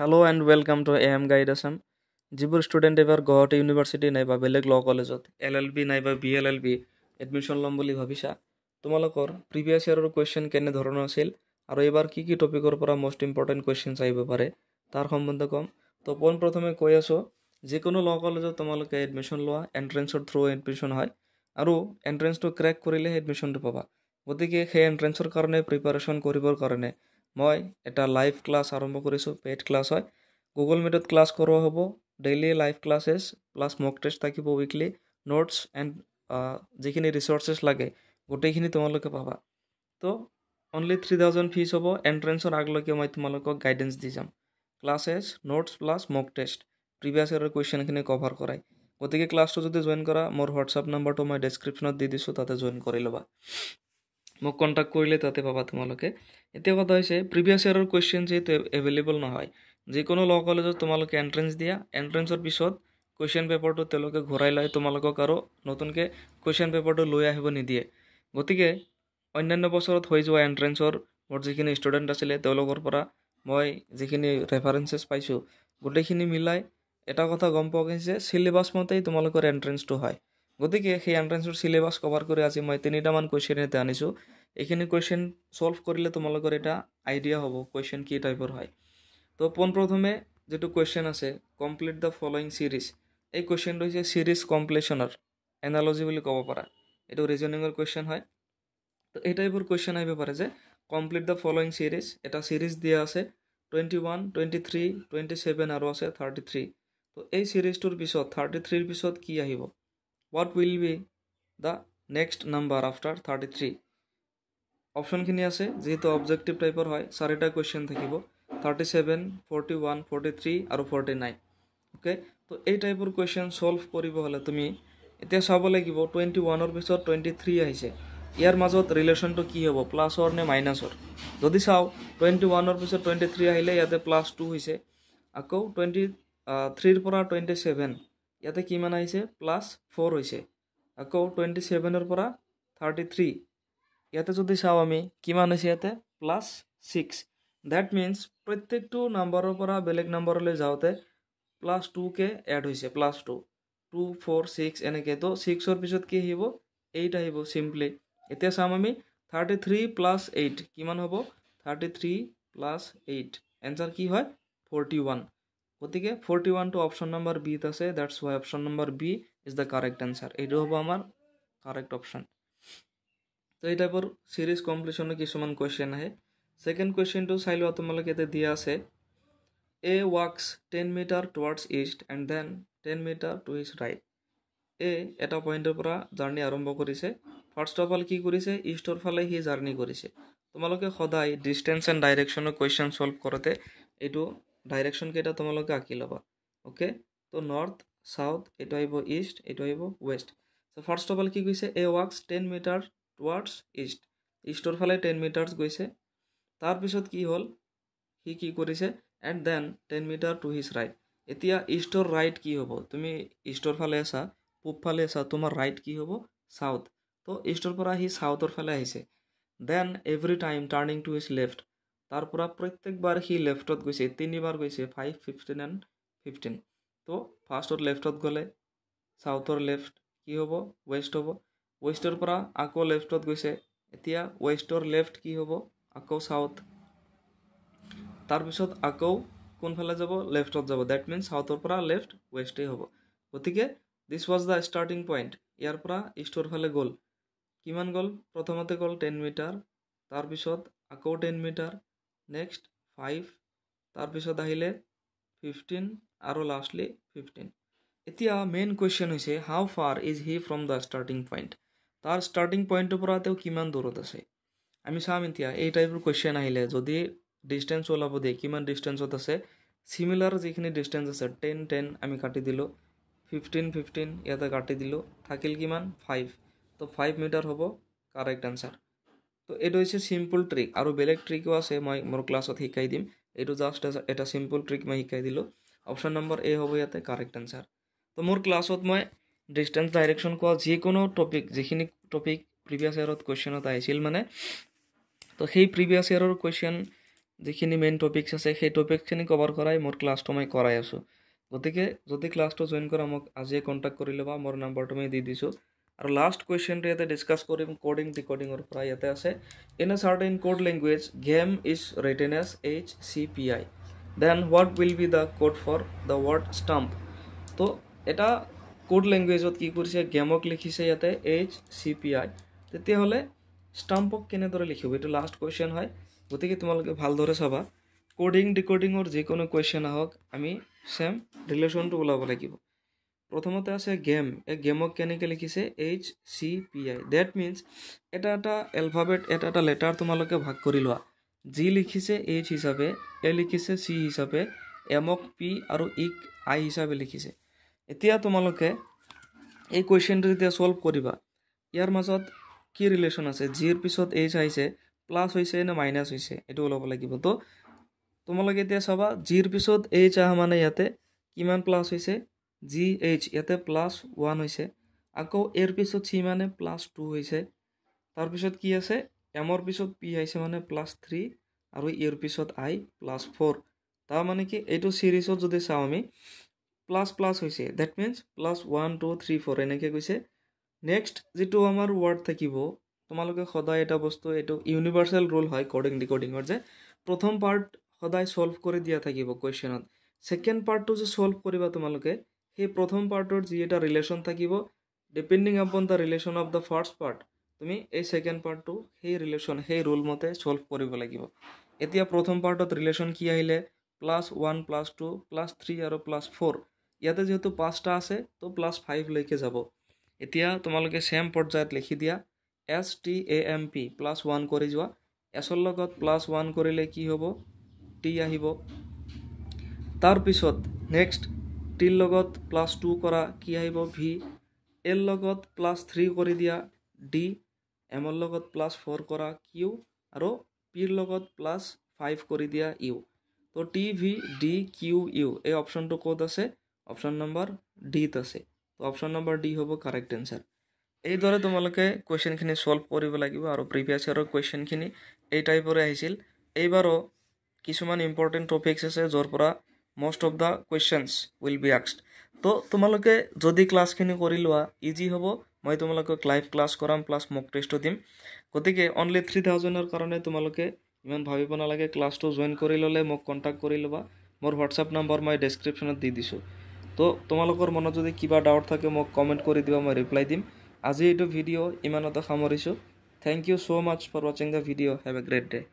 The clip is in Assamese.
hello' and welcome to A M guide Assam যিবোৰ ষ্টুডেণ্ট এইবাৰ গুৱাহাটী ইউনিভাৰ্চিটি নাইবা বেলেগ ল' কলেজত এল এল বি নাইবা B L L B admission ল'ম বুলি ভাবিছা তোমালোকৰ প্ৰিভিয়াছ ইয়েৰৰ কুৱেশ্যন কেনেধৰণৰ আছিল আৰু এইবাৰ কি কি টপিকৰ পৰা মষ্ট ইম্পৰ্টেণ্ট কুৱেশ্যনছ আহিব পাৰে তাৰ সম্বন্ধে ক'ম তো পোন প্ৰথমে কৈ আছোঁ যিকোনো ল' কলেজত তোমালোকে এডমিশ্যন লোৱা এণ্ট্ৰেঞ্চৰ থ্ৰু এডমিশ্যন হয় আৰু এণ্ট্ৰেঞ্চটো ক্ৰেক কৰিলেহে এডমিশ্যনটো পাবা গতিকে সেই এণ্ট্ৰেঞ্চৰ কাৰণে প্ৰিপাৰেশ্যন কৰিবৰ কাৰণে মই এটা লাইভ ক্লাছ আৰম্ভ কৰিছোঁ পেইড ক্লাছ হয় গুগল মিটত ক্লাছ কৰোৱা হ'ব daily live classes plus mock test থাকিব উইকলি নোটছ এণ্ড যিখিনি ৰিচৰ্চেছ লাগে গোটেইখিনি তোমালোকে পাবা তো অনলি থ্ৰী থাউজেণ্ড ফিজ হ'ব এণ্ট্ৰেঞ্চৰ আগলৈকে মই তোমালোকক গাইডেঞ্চ দি যাম classes notes plus mock test previous ইয়েৰৰ কুৱেশ্যনখিনি কভাৰ কৰাই গতিকে ক্লাছটো যদি জইন কৰা মোৰ হোৱাটছআপ নম্বৰটো মই ডেছক্ৰিপশ্যনত দি দিছোঁ তাতে জইন কৰি ল'বা মোক কণ্টেক্ট কৰিলে তাতে পাবা তোমালোকে এতিয়া কথা হৈছে প্ৰিভিয়াছ ইয়েৰৰ কুৱেশ্যন যিহেতু এভেইলেবল নহয় যিকোনো ল কলেজত তোমালোকে এণ্ট্ৰেঞ্চ দিয়া এণ্ট্ৰেঞ্চৰ পিছত কুৱেশ্যন পেপাৰটো তেওঁলোকে ঘূৰাই লয় তোমালোকক আৰু নতুনকৈ কুৱেশ্যন পেপাৰটো লৈ আহিব নিদিয়ে গতিকে অন্যান্য বছৰত হৈ যোৱা এণ্ট্ৰেঞ্চৰ মোৰ যিখিনি ষ্টুডেণ্ট আছিলে তেওঁলোকৰ পৰা মই যিখিনি ৰেফাৰেঞ্চেছ পাইছোঁ গোটেইখিনি মিলাই এটা কথা গম পোৱা গৈছে যে চিলেবাছ মতেই তোমালোকৰ এণ্ট্ৰেঞ্চটো হয় গতিকে সেই এণ্ট্ৰেঞ্চৰ চিলেবাছ কভাৰ কৰি আজি মই তিনিটামান কুৱেশ্যন ইয়াতে আনিছোঁ এইখিনি কুৱেশ্যন চল্ভ কৰিলে তোমালোকৰ এটা আইডিয়া হ'ব কুৱেশ্যন কি টাইপৰ হয় তো পোনপ্ৰথমে যিটো কুৱেশ্যন আছে কমপ্লিট দ্য ফলয়িং ছিৰিজ এই কুৱেশ্যনটো হৈছে ছিৰিজ কমপ্লেশ্যনৰ এনালজি বুলি ক'ব পাৰা এইটো ৰিজনিঙৰ কুৱেশ্যন হয় তো এই টাইপৰ কুৱেশ্যন আহিব পাৰে যে কমপ্লিট দ্য ফলয়িং ছিৰিজ এটা ছিৰিজ দিয়া আছে twenty one twenty three twenty seven আৰু আছে থাৰ্টি থ্ৰী তো এই ছিৰিজটোৰ পিছত থাৰ্টি থ্ৰীৰ পিছত কি আহিব what will be the next number after thirty three অপশ্যনখিনি আছে যিহেতু অবজেক্টিভ টাইপৰ হয় চাৰিটা কুৱেশ্যন থাকিব thirty seven forty one forty three আৰু ফৰ্টি নাইন অ'কে তো এই টাইপৰ কুৱেশ্যন চল্ভ কৰিব হ'লে তুমি এতিয়া চাব লাগিব টুৱেণ্টি ওৱানৰ পিছত টুৱেণ্টি থ্ৰী আহিছে ইয়াৰ মাজত ৰিলেশ্যনটো কি হ'ব প্লাছৰ নে মাইনাছৰ যদি চাওঁ টুৱেণ্টি ওৱানৰ পিছত টুৱেণ্টি থ্ৰী আহিলে ইয়াতে প্লাছ টু হৈছে আকৌ টুৱেণ্টি থ্ৰীৰ পৰা টুৱেণ্টি ছেভেন ইয়াতে কিমান আহিছে প্লাছ ফ'ৰ হৈছে আকৌ টুৱেণ্টি ছেভেনৰ পৰা থাৰ্টি থ্ৰী ইয়াতে যদি চাওঁ আমি কিমান হৈছে ইয়াতে প্লাছ ছিক্স ডেট মিনছ প্ৰত্যেকটো নাম্বাৰৰ পৰা বেলেগ নাম্বাৰলৈ যাওঁতে প্লাছ টুকে এড হৈছে plus two two four six এনেকৈ ত' ছিক্সৰ পিছত কি আহিব এইট আহিব ছিম্পলি এতিয়া চাম আমি থাৰ্টি থ্ৰী প্লাছ এইট কিমান হ'ব thirty three plus eight answer কি হয় ফৰ্টি ওৱান গতিকে ফৰ্টি ওৱানটো অপশ্যন নম্বৰ বিত আছে that's why option number B is the correct answer এইটো হ'ব আমাৰ কাৰেক্ট অপশ্যন তো এই টাইপৰ ছিৰিজ কমপ্লিশ্যনৰ কিছুমান কুৱেশ্যন আহে ছেকেণ্ড কুৱেশ্যনটো চাই লোৱা তোমালোকে ইয়াতে দিয়া আছে a walks ten metre towards east and then ten metre to east right এ এটা পইণ্টৰ পৰা জাৰ্ণি আৰম্ভ কৰিছে ফাৰ্ষ্ট অফ অল কি কৰিছে ইষ্টৰ ফালে সি জাৰ্ণি কৰিছে তোমালোকে সদায় ডিষ্টেঞ্চ এণ্ড ডাইৰেকশ্যনৰ কুৱেশ্যন চল্ভ কৰোঁতে এইটো ডাইৰেকশ্যনকেইটা তোমালোকে আঁকি ল'বা অ'কে তো নৰ্থ চাউথ এইটো আহিব ইষ্ট এইটো আহিব west so' first of all কি কৈছে a walks ten metre towards east ইষ্টৰ ফালে টেন মিটাৰ্ছ গৈছে তাৰপিছত কি হ'ল সি কি কৰিছে and then ten metre to his right এতিয়া ইষ্টৰ ৰাইট কি হ'ব তুমি ইষ্টৰ ফালে আছা পূব ফালে আছা তোমাৰ ৰাইট কি হ'ব ছাউথ তো ইষ্টৰ পৰা সি ছাউথৰ ফালে আহিছে then every time turning to his left তাৰ পৰা প্ৰত্যেকবাৰ সি লেফ্টত গৈছে তিনিবাৰ গৈছে ফাইভ ফিফটিন এণ্ড ফিফটিন তো ফাৰ্ষ্টত লেফ্টত গ'লে ছাউথৰ লেফ্ট কি হ'ব ৱেষ্ট হ'ব ৱেষ্টৰ পৰা আকৌ লেফ্টত গৈছে এতিয়া ৱেষ্টৰ লেফ্ট কি হ'ব আকৌ চাউথ তাৰপিছত আকৌ কোনফালে যাব লেফ্টত যাব ডেট মিনছ চাউথৰ পৰা লেফ্ট ৱেষ্টেই হ'ব গতিকে this was the starting point ইয়াৰ পৰা ইষ্টৰ ফালে গ'ল কিমান গ'ল প্ৰথমতে গ'ল টেন মিটাৰ তাৰপিছত আকৌ টেন মিটাৰ নেক্সট ফাইভ তাৰপিছত আহিলে ফিফটিন আৰু লাষ্টলি ফিফটিন এতিয়া মেইন কুৱেশ্যন হৈছে how far is he from the starting point তাৰ ষ্টাৰ্টিং পইণ্টৰ পৰা তেওঁ কিমান দূৰত আছে আমি চাম এতিয়া এই টাইপৰ কুৱেশ্যন আহিলে যদি ডিষ্টেঞ্চ ওলাব দিয়ে কিমান ডিষ্টেঞ্চত আছে ছিমিলাৰ যিখিনি ডিষ্টেঞ্চ আছে টেন টেন আমি কাটি দিলোঁ ফিফটিন ফিফটিন ইয়াতে কাটি দিলোঁ থাকিল কিমান ফাইভ তো ফাইভ মিটাৰ হ'ব কাৰেক্ট এনচাৰ তো এইটো হৈছে চিম্পল ট্ৰিক আৰু বেলেগ ট্ৰিকো আছে মই মোৰ ক্লাছত শিকাই দিম এইটো জাষ্ট এটা চিম্পল ট্ৰিক মই শিকাই দিলোঁ অপশ্যন নম্বৰ এ হ'ব ইয়াতে কাৰেক্ট এনচাৰ তো মোৰ ক্লাছত মই ডিষ্টেঞ্চ ডাইৰেকশ্যন কোৱা যিকোনো টপিক যিখিনি টপিক প্ৰিভিয়াছ ইয়েৰত কুৱেশ্যনত আহিছিল মানে তো সেই প্ৰিভিয়াছ ইয়েৰৰ কুৱেশ্যন যিখিনি মেইন টপিকছ আছে সেই টপিকখিনি কভাৰ কৰাই মোৰ ক্লাছটো মই কৰাই আছোঁ গতিকে যদি ক্লাছটো জইন কৰা মোক আজিয়ে কণ্টেক্ট কৰি ল'বা মোৰ নম্বৰটো মই দি দিছোঁ আৰু লাষ্ট কুৱেশ্যনটো ইয়াতে ডিছকাছ কৰিম কডিং ডিকডিঙৰ পৰা ইয়াতে আছে in a certain code language game is written as H C P I then what will be the code for the word stamp তো এটা কোড লেংগুৱেজত কি কৰিছে গেমক লিখিছে ইয়াতে এইচ চি পি আই তেতিয়াহ'লে ষ্টাম্পক কেনেদৰে লিখিব এইটো লাষ্ট কুৱেশ্যন হয় গতিকে তোমালোকে ভালদৰে চাবা কোডিং ডিকোডিঙৰ যিকোনো কুৱেশ্যন আহক আমি চেম ৰিলেশ্যনটো ওলাব লাগিব প্ৰথমতে আছে গেম এই গেমক কেনেকৈ লিখিছে H C P I that means এটা এটা এলফাবেট এটা এটা লেটাৰ তোমালোকে ভাগ কৰি লোৱা জি লিখিছে এইচ হিচাপে এ লিখিছে চি হিচাপে এমক পি আৰু ইক আই হিচাপে লিখিছে এতিয়া তোমালোকে এই কুৱেশ্যনটো যেতিয়া চল্ভ কৰিবা ইয়াৰ মাজত কি ৰিলেশ্যন আছে জিৰ পিছত এইচ আহিছে প্লাছ হৈছে নে মাইনাছ হৈছে এইটো ওলাব লাগিব তো তোমালোকে এতিয়া চাবা জিৰ পিছত এইচ আহা মানে ইয়াতে কিমান প্লাছ হৈছে জি এইচ ইয়াতে প্লাছ ওৱান হৈছে আকৌ এৰ পিছত চি মানে প্লাছ টু হৈছে তাৰপিছত কি আছে এমৰ পিছত পি আহিছে মানে প্লাছ থ্ৰী আৰু ইৰ পিছত আই প্লাছ ফ'ৰ তাৰমানে কি এইটো চিৰিজত যদি চাওঁ আমি প্লাছ প্লাছ হৈছে that means plus one two three four এনেকৈ কৈছে নেক্সট যিটো আমাৰ ৱৰ্ড থাকিব তোমালোকে সদায় এটা বস্তু এইটো ইউনিভাৰ্চেল ৰুল হয় কডিং ডিকডিঙৰ যে প্ৰথম পাৰ্ট সদায় ছল্ভ কৰি দিয়া থাকিব কুৱেশ্যনত ছেকেণ্ড পাৰ্টটো যে ছল্ভ কৰিবা তোমালোকে সেই প্ৰথম পাৰ্টৰ যি এটা ৰিলেশ্যন থাকিব depending upon the relation of the first part তুমি এই ছেকেণ্ড পাৰ্টটো সেই ৰিলেশ্যন সেই ৰুল মতে ছল্ভ কৰিব লাগিব এতিয়া প্ৰথম পাৰ্টত ৰিলেশ্যন কি আহিলে plus one plus two plus three আৰু প্লাছ ফ'ৰ ইয়াতে যিহেতু পাঁচটা আছে তো প্লাছ ফাইভলৈকে যাব এতিয়া তোমালোকে ছেম পৰ্যায়ত লিখি দিয়া S T A M P plus one কৰি যোৱা এছৰ লগত প্লাছ ওৱান কৰিলে কি হ'ব টি আহিব তাৰপিছত নেক্সট টিৰ লগত প্লাছ টু কৰা কি আহিব ভি এৰ লগত প্লাছ থ্ৰী কৰি দিয়া ডি এমৰ লগত প্লাছ ফ'ৰ কৰা কিউ আৰু পিৰ লগত প্লাছ ফাইভ কৰি দিয়া ইউ তো T V D Q U এই অপশ্যনটো ক'ত আছে অপশ্যন নম্বৰ ডিত আছে তো অপশ্যন নম্বৰ ডি হ'ব কাৰেক্ট এনচাৰ এইদৰে তোমালোকে কুৱেশ্যনখিনি চল্ভ কৰিব লাগিব আৰু প্ৰিভিয়াছ ইয়াৰৰ কুৱেশ্যনখিনি এই টাইপৰে আহিছিল এইবাৰো কিছুমান ইম্পৰ্টেণ্ট টপিকছ আছে য'ৰ পৰা most of the questions will be আক্সড তো তোমালোকে যদি ক্লাছখিনি কৰি লোৱা ইজি হ'ব মই তোমালোকক লাইভ ক্লাছ কৰাম প্লাছ মক টেষ্টো দিম গতিকে অনলি থ্ৰী থাউজেণ্ডৰ কাৰণে তোমালোকে ইমান ভাবিব নালাগে ক্লাছটো জইন কৰি ল'লে মোক কণ্টেক্ট কৰি ল'বা মোৰ হোৱাটছএপ নম্বৰ মই ডেছক্ৰিপশ্যনত দি দিছোঁ তো তোমালোকৰ মনত যদি কিবা ডাউট থাকে মোক কমেণ্ট কৰি দিবা মই ৰিপ্লাই দিম আজি এইটো ভিডিঅ' ইমানতে সামৰিছোঁ thank you so' much for ৱাচিং the video' have a great day'